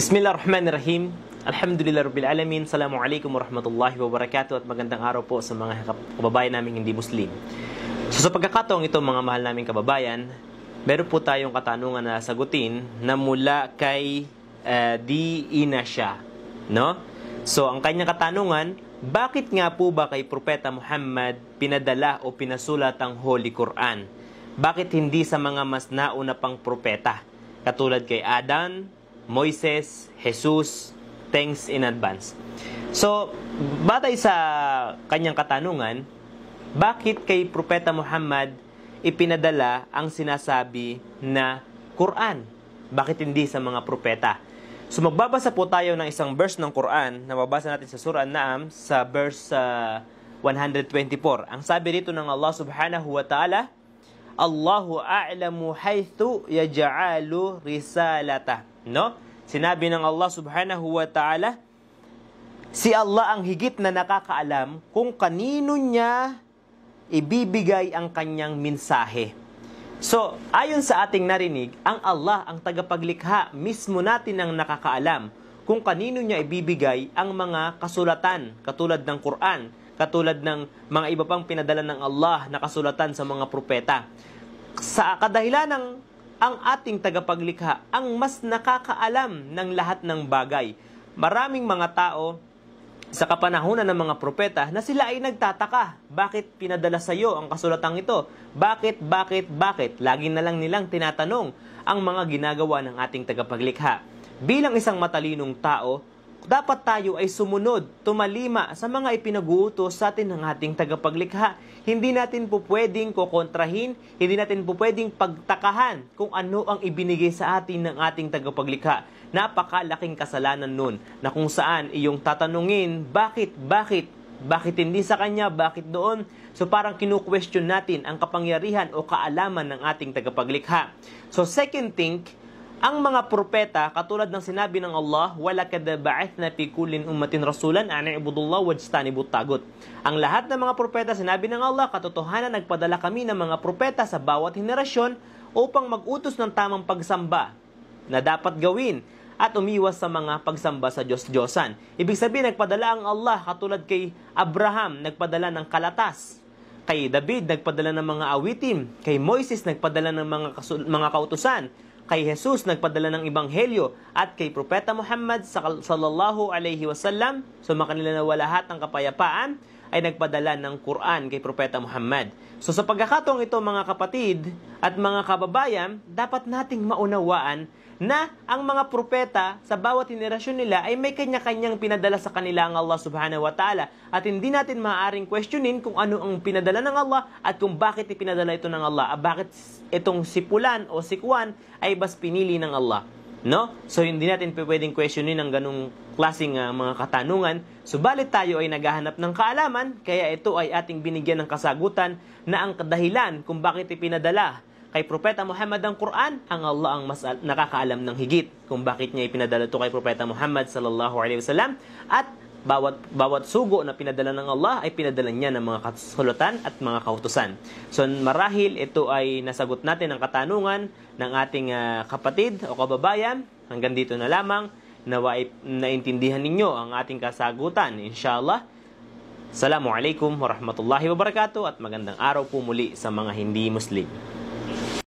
Bismillahirrahmanirrahim. ar-Rahman ar-Rahim. Alhamdulillah Rabbil Alamin. Assalamualaikum warahmatullahi wabarakatuh at magandang araw po sa mga kababayan naming hindi Muslim. So sa pagkakataong ito mga mahal naming kababayan, meron po tayong katanungan na sagutin na mula kay uh, Di Inasya. No? So ang kanyang katanungan, bakit nga po ba kay Propeta Muhammad pinadala o pinasulat ang Holy Quran? Bakit hindi sa mga mas nauna pang propeta? Katulad kay Adan, Moises, Jesus, thanks in advance. So, batay sa kanyang katanungan, bakit kay Propeta Muhammad ipinadala ang sinasabi na Quran? Bakit hindi sa mga propeta? So magbabasa po tayo ng isang verse ng Quran na mabasa natin sa Surah An-Naam sa verse uh, ah, 124. Ang sabi dito ng Allah Subhanahu wa Ta'ala, Allahu a'lamu haythu yaj'alu risalata. No? Sinabi ng Allah subhanahu wa ta'ala, si Allah ang higit na nakakaalam kung kanino niya ibibigay ang kanyang mensahe. So, ayon sa ating narinig, ang Allah ang tagapaglikha, mismo natin ang nakakaalam kung kanino niya ibibigay ang mga kasulatan katulad ng Quran katulad ng mga iba pang pinadala ng Allah na kasulatan sa mga propeta. Sa kadahilan ng ang ating tagapaglikha ang mas nakakaalam ng lahat ng bagay. Maraming mga tao sa kapanahunan ng mga propeta na sila ay nagtataka. Bakit pinadala sa iyo ang kasulatang ito? Bakit, bakit, bakit? Lagi na lang nilang tinatanong ang mga ginagawa ng ating tagapaglikha. Bilang isang matalinong tao, dapat tayo ay sumunod, tumalima sa mga ipinag-uutos sa atin ng ating tagapaglikha. Hindi natin po pwedeng kukontrahin, hindi natin po pwedeng pagtakahan kung ano ang ibinigay sa atin ng ating tagapaglikha. Napakalaking kasalanan nun na kung saan iyong tatanungin, bakit, bakit, bakit hindi sa kanya, bakit doon? So parang kinu-question natin ang kapangyarihan o kaalaman ng ating tagapaglikha. So second think, ang mga propeta, katulad ng sinabi ng Allah, وَلَكَدْ بَعَثْنَا فِي كُلِّ أُمَّةٍ rasulan, أَنِ اعْبُدُوا اللَّهَ وَاجْتَنِبُوا الطَّاغُوتَ Ang lahat ng mga propeta, sinabi ng Allah, katotohanan nagpadala kami ng mga propeta sa bawat henerasyon upang magutos ng tamang pagsamba na dapat gawin at umiwas sa mga pagsamba sa Diyos-Diyosan. Ibig sabihin, nagpadala ang Allah katulad kay Abraham, nagpadala ng kalatas. Kay David, nagpadala ng mga awitin. Kay Moises, nagpadala ng mga, mga kautusan kay Jesus nagpadala ng ebanghelyo at kay Propeta Muhammad sallallahu alaihi wasallam, so makanila na wala lahat ng kapayapaan, ay nagpadala ng Quran kay Propeta Muhammad. So sa pagkakatong ito mga kapatid at mga kababayan, dapat nating maunawaan na ang mga propeta sa bawat henerasyon nila ay may kanya-kanyang pinadala sa kanila ang Allah subhanahu wa ta'ala at hindi natin maaaring questionin kung ano ang pinadala ng Allah at kung bakit ipinadala ito ng Allah at bakit itong si Pulan o si Kwan ay bas pinili ng Allah. No? So hindi natin pwedeng questionin ang ganung klaseng uh, mga katanungan. Subalit tayo ay naghahanap ng kaalaman, kaya ito ay ating binigyan ng kasagutan na ang kadahilan kung bakit ipinadala kay Propeta Muhammad ang Quran, ang Allah ang mas nakakaalam ng higit kung bakit niya ipinadala ito kay Propeta Muhammad sallallahu alaihi wasallam at bawat bawat sugo na pinadala ng Allah ay pinadala niya ng mga kasulatan at mga kautusan. So marahil ito ay nasagot natin ang katanungan ng ating uh, kapatid o kababayan. Hanggang dito na lamang nawa naintindihan ninyo ang ating kasagutan inshallah. Assalamualaikum warahmatullahi wabarakatuh at magandang araw po muli sa mga hindi Muslim.